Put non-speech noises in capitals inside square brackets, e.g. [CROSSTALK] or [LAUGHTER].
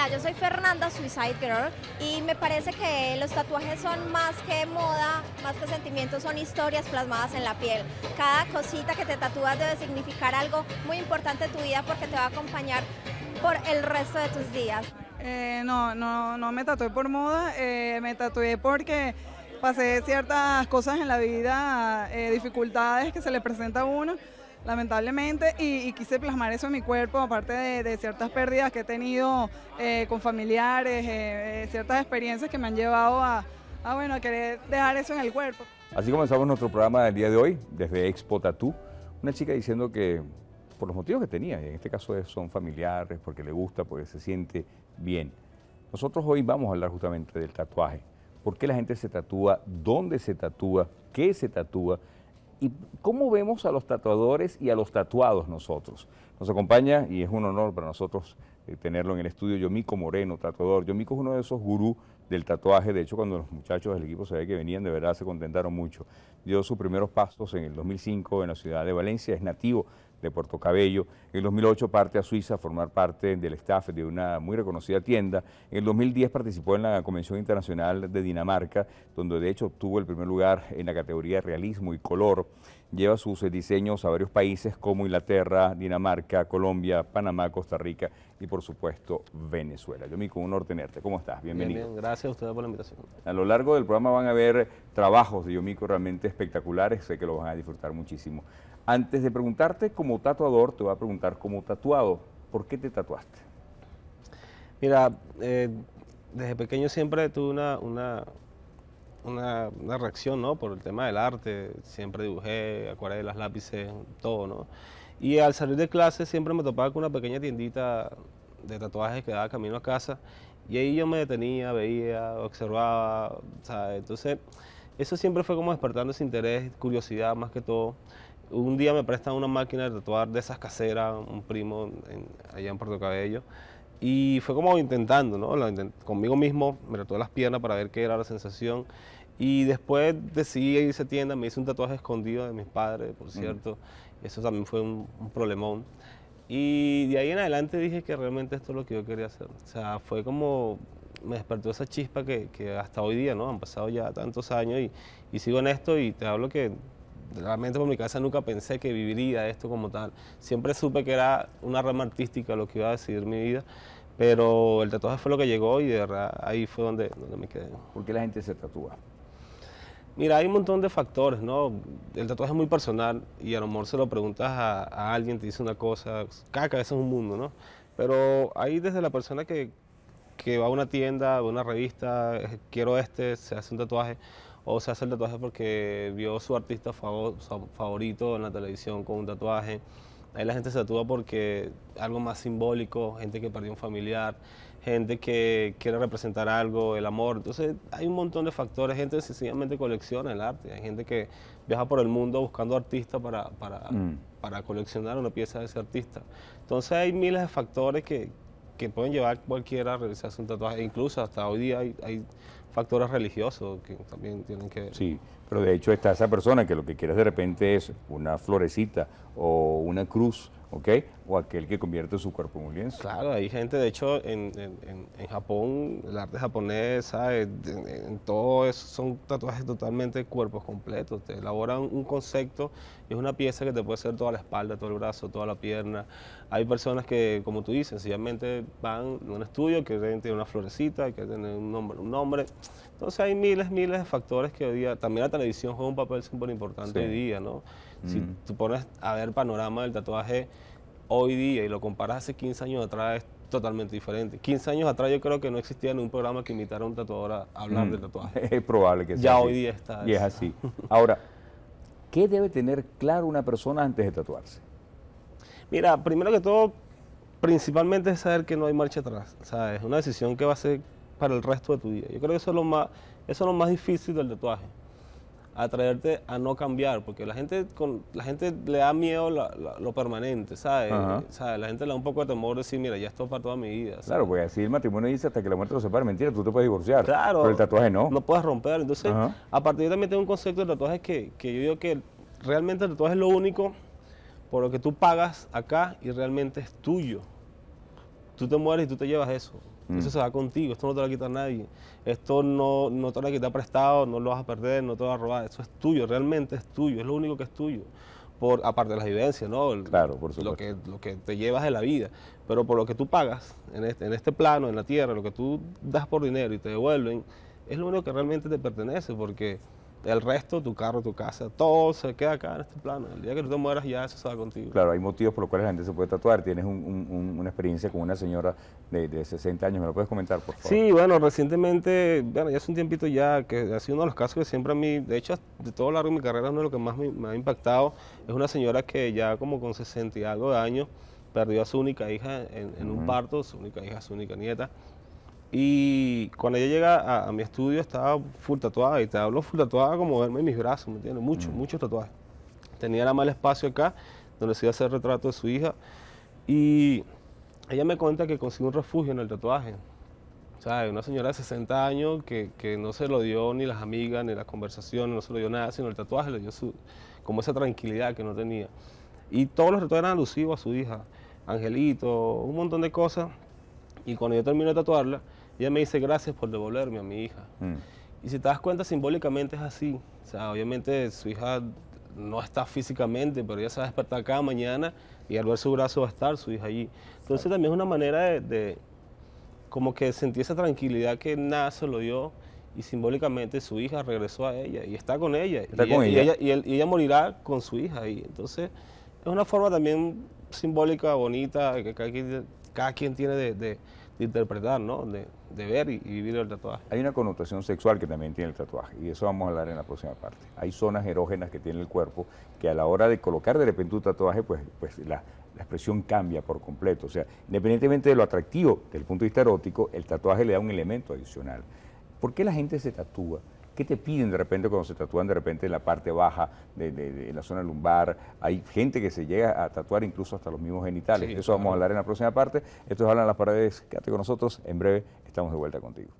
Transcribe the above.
Hola, yo soy Fernanda Suicide Girl y me parece que los tatuajes son más que moda, más que sentimientos, son historias plasmadas en la piel. Cada cosita que te tatúas debe significar algo muy importante en tu vida porque te va a acompañar por el resto de tus días. Eh, no, no, no me tatué por moda, eh, me tatué porque pasé ciertas cosas en la vida, eh, dificultades que se le presenta a uno lamentablemente, y, quise plasmar eso en mi cuerpo, aparte de, ciertas pérdidas que he tenido eh, con familiares, eh, eh, ciertas experiencias que me han llevado a, bueno, a querer dejar eso en el cuerpo. Así comenzamos nuestro programa del día de hoy, desde Expo Tatú, una chica diciendo que por los motivos que tenía, en este caso son familiares, porque le gusta, porque se siente bien. Nosotros hoy vamos a hablar justamente del tatuaje, por qué la gente se tatúa, dónde se tatúa, qué se tatúa, ¿Y cómo vemos a los tatuadores y a los tatuados nosotros? Nos acompaña, y es un honor para nosotros eh, tenerlo en el estudio, Yomico Moreno, tatuador. Yomico es uno de esos gurús del tatuaje. De hecho, cuando los muchachos del equipo se ve que venían, de verdad se contentaron mucho. Dio sus primeros pasos en el 2005 en la ciudad de Valencia. Es nativo de Puerto Cabello. En el 2008 parte a Suiza a formar parte del staff de una muy reconocida tienda. En el 2010 participó en la Convención Internacional de Dinamarca, donde de hecho obtuvo el primer lugar en la categoría de realismo y color. Lleva sus eh, diseños a varios países como Inglaterra, Dinamarca, Colombia, Panamá, Costa Rica y por supuesto Venezuela. Yomico, un honor tenerte. ¿Cómo estás? Bienvenido. Bien, gracias a ustedes por la invitación. A lo largo del programa van a ver trabajos de Yomico realmente espectaculares, sé que lo van a disfrutar muchísimo. Antes de preguntarte como tatuador, te voy a preguntar como tatuado, ¿por qué te tatuaste? Mira, eh, desde pequeño siempre tuve una, una, una, reacción ¿no? por el tema del arte, siempre dibujé acuarelas, lápices, todo, ¿no? Y al salir de clase siempre me topaba con una pequeña tiendita de tatuajes que daba camino a casa y ahí yo me detenía, veía, observaba, Entonces, eso siempre fue como despertando ese interés, curiosidad más que todo un día me prestan una máquina de tatuar de esas caseras, un primo allá en Puerto Cabello, y fue como intentando, ¿no? conmigo mismo, me tatué las piernas para ver qué era la sensación. Y después decidí irse a tienda, me hice un tatuaje escondido de mis padres, por cierto. Eso también fue un, problemón. Y de ahí en adelante dije que realmente esto es lo que yo quería hacer. O sea, fue como me despertó esa chispa que, hasta hoy día, ¿no? Han pasado ya tantos años y, y sigo en esto y te hablo que realmente por mi cabeza nunca pensé que viviría esto como tal. Siempre supe que era una rama artística lo que iba a decidir mi vida, pero el tatuaje fue lo que llegó y de verdad ahí fue donde, donde me quedé. ¿Por qué la gente se tatúa? Mira, hay un montón de factores, ¿no? El tatuaje es muy personal y a lo mejor se lo preguntas a, alguien, te dice una cosa, caca eso es un mundo, ¿no? Pero ahí desde la persona que, que va a una tienda, a una revista, eh, quiero este, se hace un tatuaje, o se hace el tatuaje porque vio su artista favorito en la televisión con un tatuaje. Ahí la gente se tatúa porque algo más simbólico, gente que perdió un familiar, gente que quiere representar algo, el amor. Entonces hay un montón de factores, gente que sencillamente colecciona el arte, hay gente que viaja por el mundo buscando artistas para, mm. para, coleccionar una pieza de ese artista. Entonces hay miles de factores que, que pueden llevar cualquiera a realizarse un tatuaje. Incluso hasta hoy día hay factores religiosos que también tienen que Sí, pero de hecho está esa persona que lo que quiere de repente es una florecita o una cruz o aquel que convierte su cuerpo en un lienzo. Claro, hay gente, de hecho, en, Japón, el arte japonés, en, en, todo eso son tatuajes totalmente cuerpos completos. Te elaboran un concepto y es una pieza que te puede ser toda la espalda, todo el brazo, toda la pierna. Hay personas que, como tú dices, sencillamente van a un estudio, que tener una florecita, que tener un nombre, un nombre. Entonces hay miles, miles de factores que hoy día, también la televisión juega un papel súper importante hoy día, ¿no? Si mm. tú pones a ver panorama del tatuaje hoy día y lo comparas hace 15 años atrás, es totalmente diferente. 15 años atrás yo creo que no existía ningún programa que invitara a un tatuador a hablar mm. del tatuaje. [LAUGHS] Es probable que sí. Ya hoy día está. Y es así. [LAUGHS] Ahora, ¿qué debe tener claro una persona antes de tatuarse? Mira, primero que todo, principalmente es saber que no hay marcha atrás. O es una decisión que va a ser para el resto de tu vida. Yo creo que eso es lo más, eso es lo más difícil del tatuaje atraerte a no cambiar, porque la gente con la gente le da miedo lo permanente, ¿sabes? La gente le da un poco de temor de decir, mira, ya esto para toda mi vida. Claro, porque así el matrimonio dice hasta que la muerte lo separe, mentira, tú te puedes divorciar. Claro. Pero el tatuaje no. no puedes romper. Entonces, a partir de también tengo un concepto de tatuajes que, que yo digo que realmente el tatuaje es lo único por lo que tú pagas acá y realmente es tuyo. Tú te mueres y tú te llevas eso. Eso mm. se va contigo, esto no te lo quita nadie. Esto no, no te lo quita prestado, no lo vas a perder, no te lo vas a robar. Eso es tuyo, realmente es tuyo, es lo único que es tuyo. Por, aparte de las vivencias, ¿no? claro, por supuesto. Lo que, lo que te llevas de la vida. Pero por lo que tú pagas en este, en este plano, en la tierra, lo que tú das por dinero y te devuelven, es lo único que realmente te pertenece, porque el resto, tu carro, tu casa, todo se queda acá en este plano. El día que tú mueras ya eso se va contigo. Claro, hay motivos por los cuales la gente se puede tatuar. Tienes una experiencia con una señora de, 60 años. ¿Me lo puedes comentar, por favor? Sí, bueno, recientemente, bueno, ya hace un tiempito ya, que ha sido uno de los casos que siempre a mí, de hecho, de todo largo de mi carrera, uno de los que más me, ha impactado es una señora que ya como con 60 y algo de años perdió a su única hija en, un parto, su única hija, su única nieta. Y cuando ella llega a, mi estudio estaba full tatuada y te hablo full tatuada como verme en mis brazos, ¿me entiendes? mucho mucho mm. muchos tatuajes. Tenía nada mal espacio acá donde se iba a hacer retrato de su hija y ella me cuenta que consiguió un refugio en el tatuaje. sea, Una señora de 60 años que, no se lo dio ni las amigas, ni las conversaciones, no se lo dio nada, sino el tatuaje le dio como esa tranquilidad que no tenía. Y todos los retratos eran alusivos a su hija, Angelito, un montón de cosas. Y cuando yo terminé de tatuarla, ella me dice gracias por devolverme a mi hija. Mm. Y si te das cuenta, simbólicamente es así. O sea, obviamente su hija no está físicamente, pero ella se va a despertar cada mañana y al ver su brazo va a estar su hija allí. Entonces también es una manera de, como que sentir esa tranquilidad que nada se lo dio y simbólicamente su hija regresó a ella y está con ella. Está y, con ella, Y, ella morirá con su hija ahí. Entonces es una forma también simbólica, bonita, que cada quien, cada quien tiene de de interpretar, ¿no? de, ver y, vivir el tatuaje. Hay una connotación sexual que también tiene el tatuaje y eso vamos a hablar en la próxima parte. Hay zonas erógenas que tiene el cuerpo que a la hora de colocar de repente un tatuaje, pues, pues la, la expresión cambia por completo. O sea, independientemente de lo atractivo desde el punto de vista erótico, el tatuaje le da un elemento adicional. ¿Por qué la gente se tatúa? ¿Qué te piden de repente cuando se tatúan de repente en la parte baja de, la zona lumbar? Hay gente que se llega a tatuar incluso hasta los mismos genitales. Eso vamos a hablar en la próxima parte. Esto es Hablan las Paredes. Quédate con nosotros. En breve estamos de vuelta contigo.